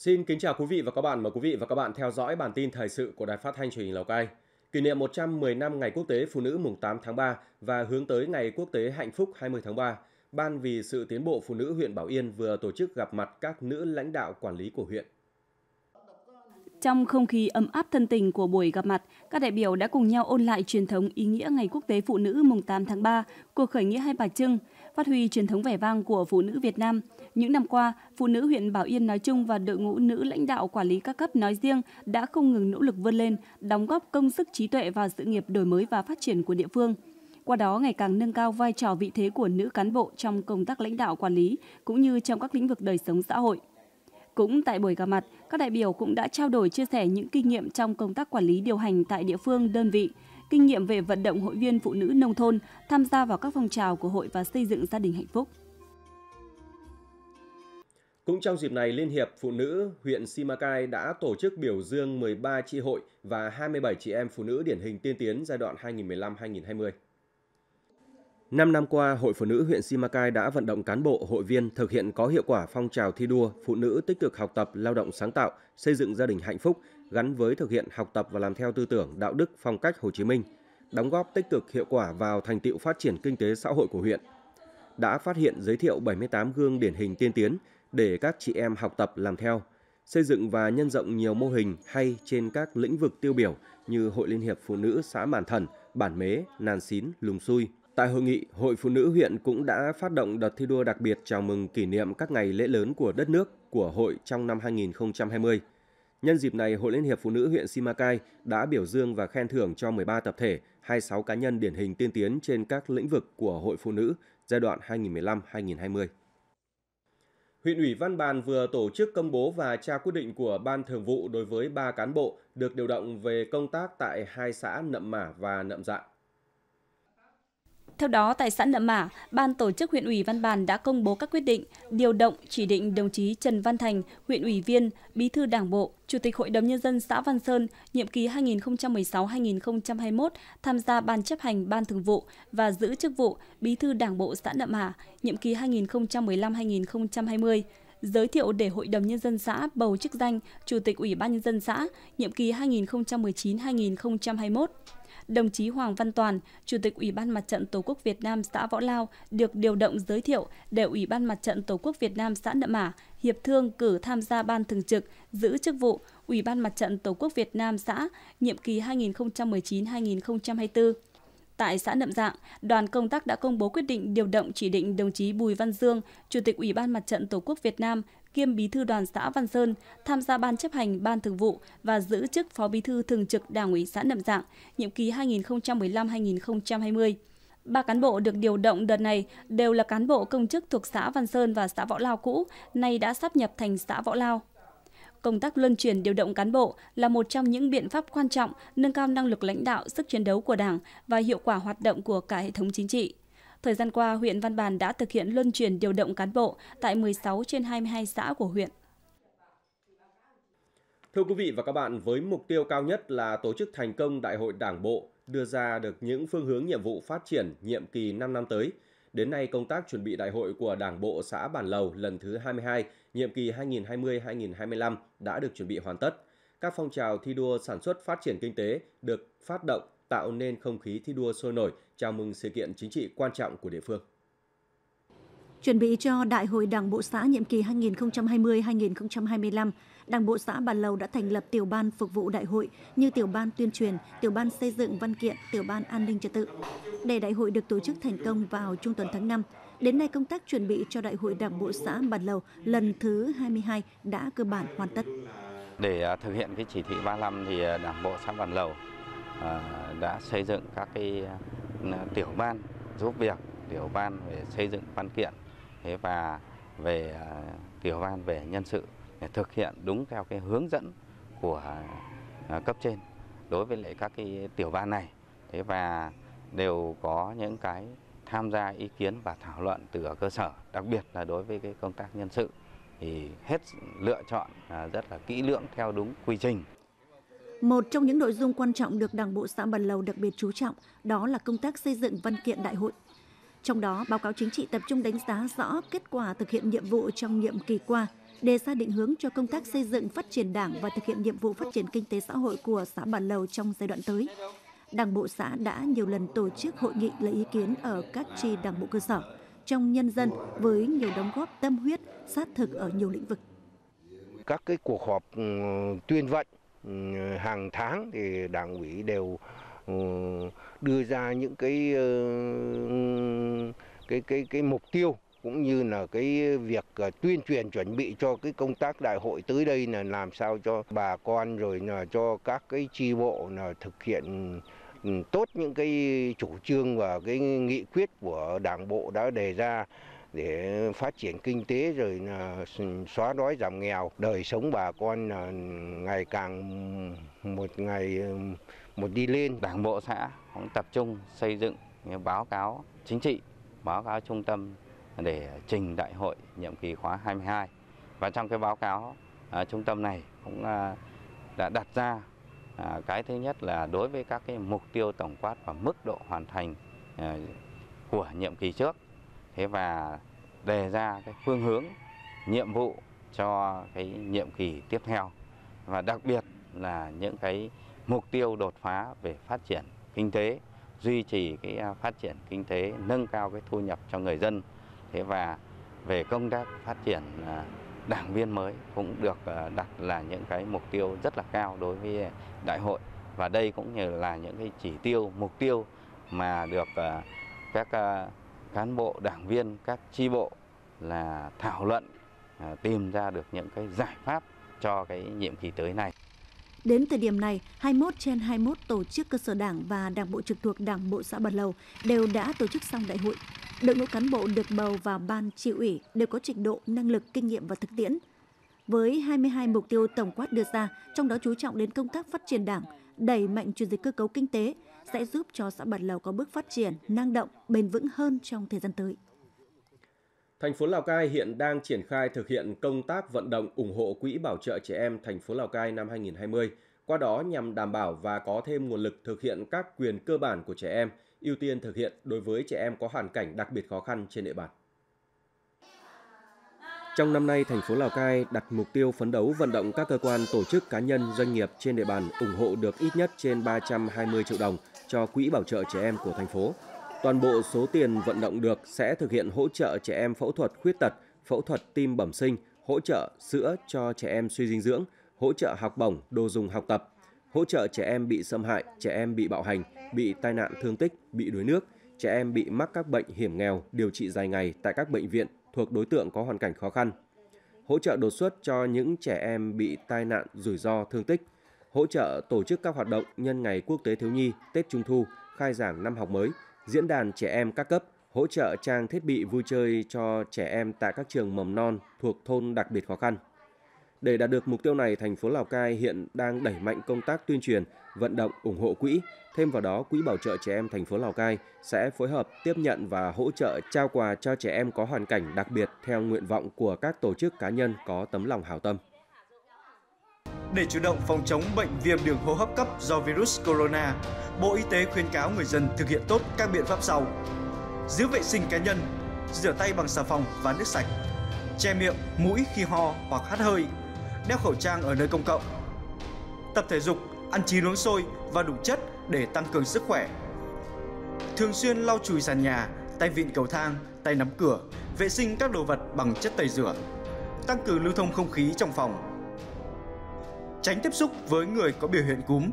Xin kính chào quý vị và các bạn. Mời quý vị và các bạn theo dõi bản tin thời sự của Đài Phát thanh Truyền hình Lào Cai. Kỷ niệm 110 năm Ngày Quốc tế Phụ nữ mùng 8 tháng 3 và hướng tới Ngày Quốc tế Hạnh phúc 20 tháng 3, Ban vì sự tiến bộ phụ nữ huyện Bảo Yên vừa tổ chức gặp mặt các nữ lãnh đạo quản lý của huyện. Trong không khí ấm áp thân tình của buổi gặp mặt, các đại biểu đã cùng nhau ôn lại truyền thống ý nghĩa Ngày Quốc tế Phụ nữ mùng 8 tháng 3, cuộc khởi nghĩa Hai Bà Trưng, phát huy truyền thống vẻ vang của phụ nữ Việt Nam. Những năm qua, phụ nữ huyện Bảo Yên nói chung và đội ngũ nữ lãnh đạo quản lý các cấp nói riêng đã không ngừng nỗ lực vươn lên, đóng góp công sức trí tuệ vào sự nghiệp đổi mới và phát triển của địa phương. Qua đó ngày càng nâng cao vai trò vị thế của nữ cán bộ trong công tác lãnh đạo quản lý cũng như trong các lĩnh vực đời sống xã hội. Cũng tại buổi gặp mặt, các đại biểu cũng đã trao đổi chia sẻ những kinh nghiệm trong công tác quản lý điều hành tại địa phương đơn vị, kinh nghiệm về vận động hội viên phụ nữ nông thôn tham gia vào các phong trào của hội và xây dựng gia đình hạnh phúc. Cũng trong dịp này, Liên hiệp Phụ nữ huyện Simacai đã tổ chức biểu dương 13 tri hội và 27 chị em phụ nữ điển hình tiên tiến giai đoạn 2015-2020. Năm năm qua, Hội Phụ nữ huyện Simacai đã vận động cán bộ, hội viên thực hiện có hiệu quả phong trào thi đua phụ nữ tích cực học tập, lao động sáng tạo, xây dựng gia đình hạnh phúc, gắn với thực hiện học tập và làm theo tư tưởng đạo đức phong cách Hồ Chí Minh, đóng góp tích cực hiệu quả vào thành tựu phát triển kinh tế xã hội của huyện. Đã phát hiện giới thiệu 78 gương điển hình tiên tiến để các chị em học tập làm theo, xây dựng và nhân rộng nhiều mô hình hay trên các lĩnh vực tiêu biểu như Hội Liên hiệp Phụ nữ xã Màn Thần, Bản Mế, Nàn Xín, Lùng Xui. Tại hội nghị, Hội Phụ nữ huyện cũng đã phát động đợt thi đua đặc biệt chào mừng kỷ niệm các ngày lễ lớn của đất nước, của hội trong năm 2020. Nhân dịp này, Hội Liên hiệp Phụ nữ huyện Simacai đã biểu dương và khen thưởng cho 13 tập thể, 26 cá nhân điển hình tiên tiến trên các lĩnh vực của Hội Phụ nữ giai đoạn 2015-2020. Huyện ủy Văn Bàn vừa tổ chức công bố và trao quyết định của Ban Thường vụ đối với 3 cán bộ được điều động về công tác tại hai xã Nậm Mả và Nậm Dạng. Theo đó, tại xã Nậm Mả, Ban tổ chức huyện ủy Văn Bàn đã công bố các quyết định, điều động, chỉ định đồng chí Trần Văn Thành, huyện ủy viên, bí thư đảng bộ, chủ tịch Hội đồng Nhân dân xã Văn Sơn, nhiệm kỳ 2016-2021, tham gia Ban chấp hành Ban thường vụ và giữ chức vụ bí thư đảng bộ xã Nậm Mả, nhiệm kỳ 2015-2020 giới thiệu để Hội đồng Nhân dân xã bầu chức danh Chủ tịch Ủy ban Nhân dân xã, nhiệm kỳ 2019-2021 đồng chí Hoàng Văn Toàn, Chủ tịch Ủy ban Mặt trận Tổ quốc Việt Nam xã Võ Lao được điều động giới thiệu để Ủy ban Mặt trận Tổ quốc Việt Nam xã Nậm Mả hiệp thương cử tham gia ban thường trực, giữ chức vụ Ủy ban Mặt trận Tổ quốc Việt Nam xã nhiệm kỳ 2019-2024. Tại xã Nậm Dạng, đoàn công tác đã công bố quyết định điều động chỉ định đồng chí Bùi Văn Dương, Chủ tịch Ủy ban Mặt trận Tổ quốc Việt Nam kiêm bí thư đoàn xã Văn Sơn, tham gia ban chấp hành ban thường vụ và giữ chức phó bí thư thường trực Đảng ủy xã Nậm Dạng, nhiệm kỳ 2015-2020. Ba cán bộ được điều động đợt này đều là cán bộ công chức thuộc xã Văn Sơn và xã Võ Lao cũ, nay đã sắp nhập thành xã Võ Lao. Công tác luân chuyển điều động cán bộ là một trong những biện pháp quan trọng nâng cao năng lực lãnh đạo, sức chiến đấu của Đảng và hiệu quả hoạt động của cả hệ thống chính trị. Thời gian qua, huyện Văn Bàn đã thực hiện luân chuyển điều động cán bộ tại 16 trên 22 xã của huyện. Thưa quý vị và các bạn, với mục tiêu cao nhất là tổ chức thành công Đại hội Đảng Bộ, đưa ra được những phương hướng nhiệm vụ phát triển nhiệm kỳ 5 năm tới. Đến nay, công tác chuẩn bị đại hội của Đảng Bộ xã Bản Lầu lần thứ 22, nhiệm kỳ 2020-2025 đã được chuẩn bị hoàn tất. Các phong trào thi đua sản xuất phát triển kinh tế được phát động tạo nên không khí thi đua sôi nổi chào mừng sự kiện chính trị quan trọng của địa phương. Chuẩn bị cho Đại hội Đảng Bộ xã nhiệm kỳ 2020-2025, Đảng Bộ xã Bản Lầu đã thành lập tiểu ban phục vụ đại hội như tiểu ban tuyên truyền, tiểu ban xây dựng văn kiện, tiểu ban an ninh trật tự. Để đại hội được tổ chức thành công vào trung tuần tháng 5, đến nay công tác chuẩn bị cho Đại hội Đảng Bộ xã Bản Lầu lần thứ 22 đã cơ bản hoàn tất. Để à, thực hiện cái chỉ thị 35 thì à, Đảng Bộ xã Bản Lầu Ờ, đã xây dựng các cái ờ, tiểu ban giúp việc, tiểu ban về xây dựng văn kiện thế và về ờ, tiểu ban về nhân sự để thực hiện đúng theo cái hướng dẫn của cấp trên đối với lại các cái tiểu ban này thế và đều có những cái tham gia ý kiến và thảo luận từ ở cơ sở đặc biệt là đối với cái công tác nhân sự thì hết lựa chọn rất là kỹ lưỡng theo đúng quy trình một trong những nội dung quan trọng được Đảng bộ xã Bản Lầu đặc biệt chú trọng đó là công tác xây dựng văn kiện đại hội. Trong đó, báo cáo chính trị tập trung đánh giá rõ kết quả thực hiện nhiệm vụ trong nhiệm kỳ qua, đề ra định hướng cho công tác xây dựng phát triển Đảng và thực hiện nhiệm vụ phát triển kinh tế xã hội của xã Bản Lầu trong giai đoạn tới. Đảng bộ xã đã nhiều lần tổ chức hội nghị lấy ý kiến ở các tri đảng bộ cơ sở trong nhân dân với nhiều đóng góp tâm huyết, sát thực ở nhiều lĩnh vực. Các cái cuộc họp ừ, tuyên vận hàng tháng thì đảng ủy đều đưa ra những cái cái cái mục tiêu cũng như là cái việc ờ, tuyên truyền chuẩn bị cho cái công tác đại hội tới đây là làm sao cho bà con rồi là cho các cái tri bộ là thực hiện tốt những cái chủ trương và cái nghị quyết của đảng bộ đã đề ra để phát triển kinh tế rồi là xóa đói giảm nghèo đời sống bà con là ngày càng một ngày một đi lên đảng bộ xã cũng tập trung xây dựng báo cáo chính trị báo cáo trung tâm để trình đại hội nhiệm kỳ khóa 22 và trong cái báo cáo à, trung tâm này cũng à, đã đặt ra à, cái thứ nhất là đối với các cái mục tiêu tổng quát và mức độ hoàn thành à, của nhiệm kỳ trước thế và đề ra cái phương hướng nhiệm vụ cho cái nhiệm kỳ tiếp theo và đặc biệt là những cái mục tiêu đột phá về phát triển kinh tế duy trì cái à, phát triển kinh tế nâng cao cái thu nhập cho người dân thế và về công tác phát triển à, đảng viên mới cũng được à, đặt là những cái mục tiêu rất là cao đối với đại hội và đây cũng như là những cái chỉ tiêu mục tiêu mà được các cán bộ đảng viên các chi bộ là thảo luận à, tìm ra được những cái giải pháp cho cái nhiệm kỳ tới này. Đến thời điểm này, 21 trên 21 tổ chức cơ sở đảng và đảng bộ trực thuộc Đảng bộ xã Bản Lầu đều đã tổ chức xong đại hội. Đội ngũ cán bộ được bầu vào ban tri ủy đều có trình độ, năng lực, kinh nghiệm và thực tiễn. Với 22 mục tiêu tổng quát đưa ra, trong đó chú trọng đến công tác phát triển đảng, đẩy mạnh chuyển dịch cơ cấu kinh tế, sẽ giúp cho xã Bản Lầu có bước phát triển năng động, bền vững hơn trong thời gian tới. Thành phố Lào Cai hiện đang triển khai thực hiện công tác vận động ủng hộ Quỹ Bảo trợ Trẻ Em thành phố Lào Cai năm 2020, qua đó nhằm đảm bảo và có thêm nguồn lực thực hiện các quyền cơ bản của trẻ em, ưu tiên thực hiện đối với trẻ em có hoàn cảnh đặc biệt khó khăn trên địa bàn. Trong năm nay, thành phố Lào Cai đặt mục tiêu phấn đấu vận động các cơ quan, tổ chức, cá nhân, doanh nghiệp trên địa bàn ủng hộ được ít nhất trên 320 triệu đồng cho quỹ bảo trợ trẻ em của thành phố. Toàn bộ số tiền vận động được sẽ thực hiện hỗ trợ trẻ em phẫu thuật khuyết tật, phẫu thuật tim bẩm sinh, hỗ trợ sữa cho trẻ em suy dinh dưỡng, hỗ trợ học bổng, đồ dùng học tập, hỗ trợ trẻ em bị xâm hại, trẻ em bị bạo hành, bị tai nạn thương tích, bị đuối nước, trẻ em bị mắc các bệnh hiểm nghèo điều trị dài ngày tại các bệnh viện, thuộc đối tượng có hoàn cảnh khó khăn, hỗ trợ đột xuất cho những trẻ em bị tai nạn, rủi ro, thương tích, hỗ trợ tổ chức các hoạt động nhân ngày quốc tế thiếu nhi, Tết Trung thu, khai giảng năm học mới, diễn đàn trẻ em các cấp, hỗ trợ trang thiết bị vui chơi cho trẻ em tại các trường mầm non thuộc thôn đặc biệt khó khăn. Để đạt được mục tiêu này, thành phố Lào Cai hiện đang đẩy mạnh công tác tuyên truyền, vận động, ủng hộ quỹ. Thêm vào đó, Quỹ Bảo trợ Trẻ Em thành phố Lào Cai sẽ phối hợp tiếp nhận và hỗ trợ trao quà cho trẻ em có hoàn cảnh đặc biệt theo nguyện vọng của các tổ chức cá nhân có tấm lòng hảo tâm. Để chủ động phòng chống bệnh viêm đường hô hấp cấp do virus corona, Bộ Y tế khuyến cáo người dân thực hiện tốt các biện pháp sau. Giữ vệ sinh cá nhân, rửa tay bằng xà phòng và nước sạch, che miệng, mũi khi ho hoặc hắt hơi, đeo khẩu trang ở nơi công cộng. Tập thể dục, ăn chín uống sôi và đủ chất để tăng cường sức khỏe. Thường xuyên lau chùi sàn nhà, tay vịn cầu thang, tay nắm cửa, vệ sinh các đồ vật bằng chất tẩy rửa. Tăng cường lưu thông không khí trong phòng. Tránh tiếp xúc với người có biểu hiện cúm.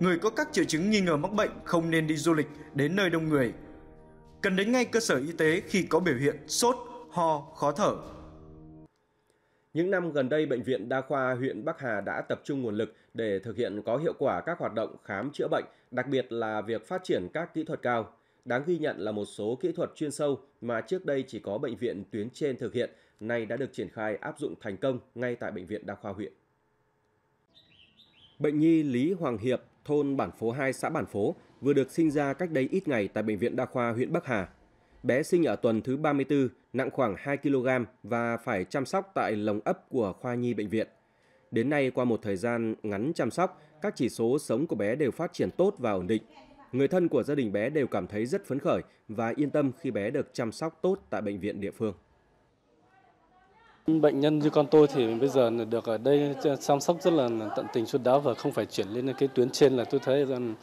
Người có các triệu chứng nghi ngờ mắc bệnh không nên đi du lịch đến nơi đông người. Cần đến ngay cơ sở y tế khi có biểu hiện sốt, ho, khó thở, những năm gần đây, Bệnh viện Đa khoa huyện Bắc Hà đã tập trung nguồn lực để thực hiện có hiệu quả các hoạt động khám chữa bệnh, đặc biệt là việc phát triển các kỹ thuật cao. Đáng ghi nhận là một số kỹ thuật chuyên sâu mà trước đây chỉ có bệnh viện tuyến trên thực hiện, nay đã được triển khai áp dụng thành công ngay tại Bệnh viện Đa khoa huyện. Bệnh nhi Lý Hoàng Hiệp, thôn Bản Phố 2, xã Bản Phố, vừa được sinh ra cách đây ít ngày tại Bệnh viện Đa khoa huyện Bắc Hà. Bé sinh ở tuần thứ 34, nặng khoảng 2 kg và phải chăm sóc tại lồng ấp của khoa nhi bệnh viện. Đến nay qua một thời gian ngắn chăm sóc, các chỉ số sống của bé đều phát triển tốt và ổn định. Người thân của gia đình bé đều cảm thấy rất phấn khởi và yên tâm khi bé được chăm sóc tốt tại bệnh viện địa phương. Bệnh nhân như con tôi thì bây giờ được ở đây chăm sóc rất là tận tình chu đáo và không phải chuyển lên cái tuyến trên là tôi thấy rằng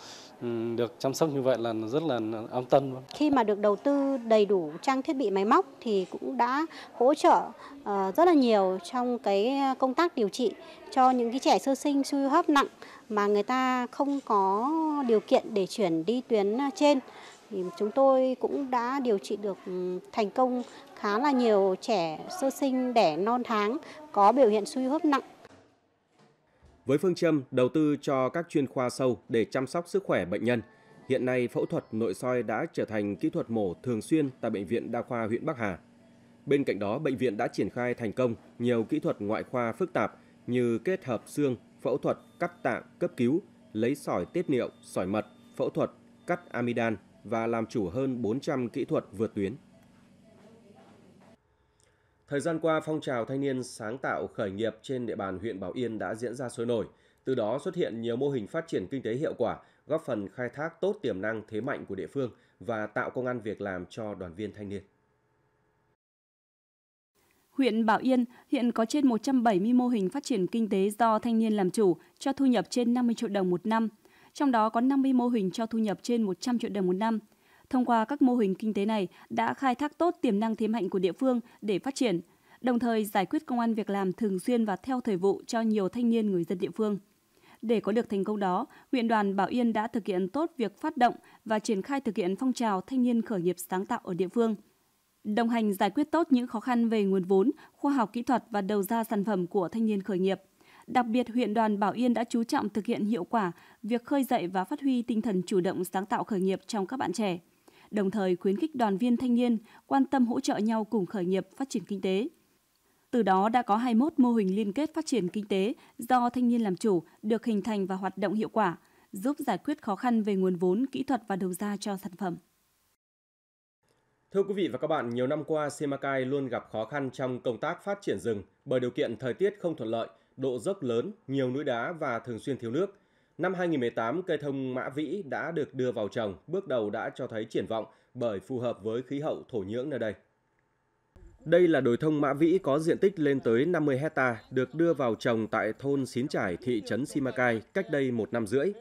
được chăm sóc như vậy là rất là an tâm. Khi mà được đầu tư đầy đủ trang thiết bị máy móc thì cũng đã hỗ trợ ờ, rất là nhiều trong cái công tác điều trị cho những cái trẻ sơ sinh suy hấp nặng mà người ta không có điều kiện để chuyển đi tuyến trên thì chúng tôi cũng đã điều trị được ừ, thành công khá là nhiều trẻ sơ sinh đẻ non tháng có biểu hiện suy hấp nặng với phương châm đầu tư cho các chuyên khoa sâu để chăm sóc sức khỏe bệnh nhân, hiện nay phẫu thuật nội soi đã trở thành kỹ thuật mổ thường xuyên tại Bệnh viện Đa khoa huyện Bắc Hà. Bên cạnh đó, bệnh viện đã triển khai thành công nhiều kỹ thuật ngoại khoa phức tạp như kết hợp xương, phẫu thuật cắt tạng cấp cứu, lấy sỏi tiết niệu, sỏi mật, phẫu thuật cắt amidan và làm chủ hơn 400 kỹ thuật vượt tuyến. Thời gian qua, phong trào thanh niên sáng tạo khởi nghiệp trên địa bàn huyện Bảo Yên đã diễn ra sôi nổi. Từ đó xuất hiện nhiều mô hình phát triển kinh tế hiệu quả, góp phần khai thác tốt tiềm năng thế mạnh của địa phương và tạo công an việc làm cho đoàn viên thanh niên. Huyện Bảo Yên hiện có trên 170 mô hình phát triển kinh tế do thanh niên làm chủ, cho thu nhập trên 50 triệu đồng một năm. Trong đó có 50 mô hình cho thu nhập trên 100 triệu đồng một năm – Thông qua các mô hình kinh tế này đã khai thác tốt tiềm năng thế mạnh của địa phương để phát triển, đồng thời giải quyết công an việc làm thường xuyên và theo thời vụ cho nhiều thanh niên người dân địa phương. Để có được thành công đó, huyện đoàn Bảo Yên đã thực hiện tốt việc phát động và triển khai thực hiện phong trào thanh niên khởi nghiệp sáng tạo ở địa phương. Đồng hành giải quyết tốt những khó khăn về nguồn vốn, khoa học kỹ thuật và đầu ra sản phẩm của thanh niên khởi nghiệp. Đặc biệt, huyện đoàn Bảo Yên đã chú trọng thực hiện hiệu quả việc khơi dậy và phát huy tinh thần chủ động sáng tạo khởi nghiệp trong các bạn trẻ đồng thời khuyến khích đoàn viên thanh niên quan tâm hỗ trợ nhau cùng khởi nghiệp phát triển kinh tế. Từ đó đã có 21 mô hình liên kết phát triển kinh tế do thanh niên làm chủ được hình thành và hoạt động hiệu quả, giúp giải quyết khó khăn về nguồn vốn, kỹ thuật và đầu ra cho sản phẩm. Thưa quý vị và các bạn, nhiều năm qua Simacai luôn gặp khó khăn trong công tác phát triển rừng bởi điều kiện thời tiết không thuận lợi, độ dốc lớn, nhiều núi đá và thường xuyên thiếu nước – Năm 2018, cây thông mã vĩ đã được đưa vào trồng, bước đầu đã cho thấy triển vọng bởi phù hợp với khí hậu thổ nhưỡng nơi đây. Đây là đồi thông mã vĩ có diện tích lên tới 50 hecta, được đưa vào trồng tại thôn Xín Trải, thị trấn Simacai cách đây một năm rưỡi.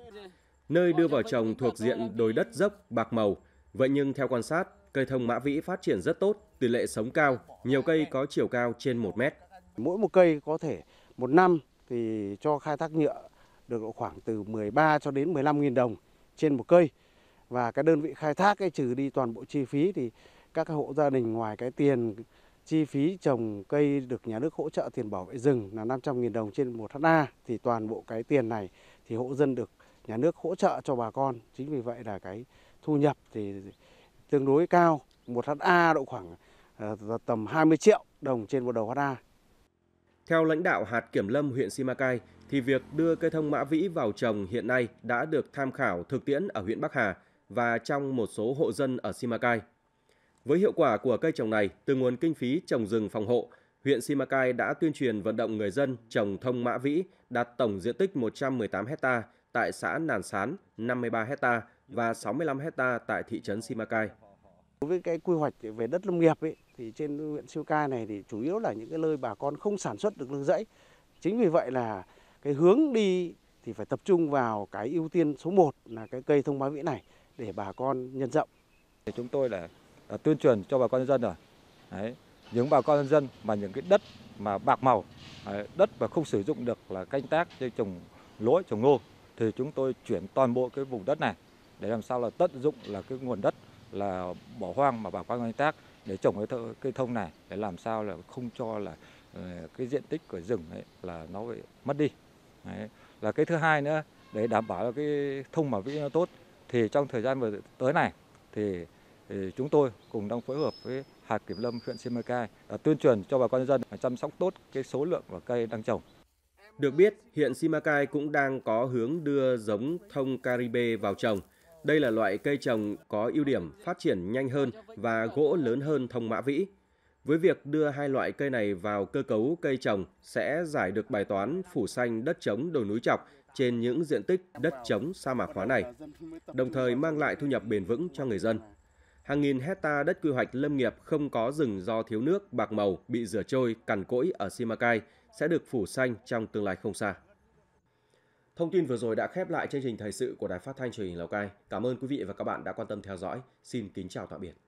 Nơi đưa vào trồng thuộc diện đồi đất dốc bạc màu, vậy nhưng theo quan sát, cây thông mã vĩ phát triển rất tốt, tỷ lệ sống cao, nhiều cây có chiều cao trên 1 mét. Mỗi một cây có thể một năm thì cho khai thác nhựa được độ khoảng từ 13 cho đến 15.000 đồng trên một cây. Và cái đơn vị khai thác cái trừ đi toàn bộ chi phí thì các hộ gia đình ngoài cái tiền chi phí trồng cây được nhà nước hỗ trợ tiền bảo vệ rừng là 500.000 đồng trên một ha thì toàn bộ cái tiền này thì hộ dân được nhà nước hỗ trợ cho bà con. Chính vì vậy là cái thu nhập thì tương đối cao, một ha độ khoảng ờ, tầm 20 triệu đồng trên một đầu ha. Theo lãnh đạo hạt kiểm lâm huyện Simacai, thì việc đưa cây thông mã vĩ vào trồng hiện nay đã được tham khảo thực tiễn ở huyện Bắc Hà và trong một số hộ dân ở Simacai. Với hiệu quả của cây trồng này từ nguồn kinh phí trồng rừng phòng hộ, huyện Simacai đã tuyên truyền vận động người dân trồng thông mã vĩ đạt tổng diện tích 118 ha tại xã Nàn Sán, 53 ha và 65 ha tại thị trấn Simacai. Đối với cái quy hoạch về đất lâm nghiệp ấy, thì trên huyện Siêu Ca này thì chủ yếu là những cái nơi bà con không sản xuất được lương rẫy. Chính vì vậy là cái hướng đi thì phải tập trung vào cái ưu tiên số 1 là cái cây thông bá vĩ này để bà con nhân rộng. Thì chúng tôi là à, tuyên truyền cho bà con nhân dân rồi. Đấy, những bà con nhân dân mà những cái đất mà bạc màu, à, đất mà không sử dụng được là canh tác như trồng lúa, trồng ngô thì chúng tôi chuyển toàn bộ cái vùng đất này để làm sao là tận dụng là cái nguồn đất là bỏ hoang mà bà con canh tác để trồng cái, cây thông này để làm sao là không cho là ờ, cái diện tích của rừng ấy là nó bị mất đi đấy. là cái thứ hai nữa để đảm bảo là cái thông mà vĩ nó tốt thì trong thời gian vừa tới này thì, thì chúng tôi cùng đang phối hợp với hạt kiểm lâm huyện Simacai tuyên truyền cho bà con dân chăm sóc tốt cái số lượng của cây đang trồng được biết, hiện Simacai cũng đang có hướng đưa giống thông Caribe vào trồng. Đây là loại cây trồng có ưu điểm phát triển nhanh hơn và gỗ lớn hơn thông mã vĩ. Với việc đưa hai loại cây này vào cơ cấu cây trồng sẽ giải được bài toán phủ xanh đất trống đồi núi chọc trên những diện tích đất trống sa mạc hóa này, đồng thời mang lại thu nhập bền vững cho người dân. Hàng nghìn hecta đất quy hoạch lâm nghiệp không có rừng do thiếu nước, bạc màu, bị rửa trôi, cằn cỗi ở Simacai sẽ được phủ xanh trong tương lai không xa. Thông tin vừa rồi đã khép lại chương trình thời sự của Đài Phát thanh truyền hình Lào Cai. Cảm ơn quý vị và các bạn đã quan tâm theo dõi. Xin kính chào tạm biệt.